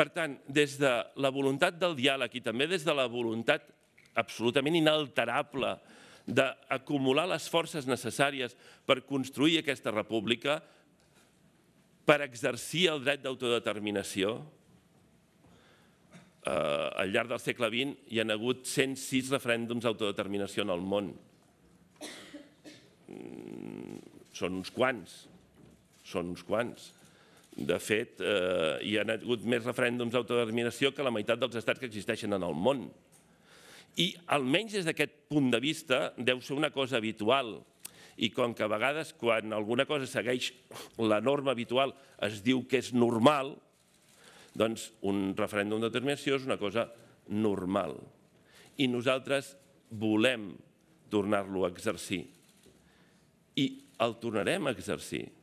Per tant, des de la voluntat del diàleg i també des de la voluntat absolutament inalterable d'acumular les forces necessàries per construir aquesta república, per exercir el dret d'autodeterminació, eh, al llarg del segle XX hi ha hagut 106 referèndums d'autodeterminació en el món. Mm, són uns quants, són uns quants. De fet, eh, hi ha hagut més referèndums d'autodeterminació que la meitat dels estats que existeixen en el món. I almenys des d'aquest punt de vista deu ser una cosa habitual. I com que a vegades quan alguna cosa segueix la norma habitual es diu que és normal, doncs un referèndum d'autodeterminació és una cosa normal. I nosaltres volem tornar-lo a exercir. I el tornarem a exercir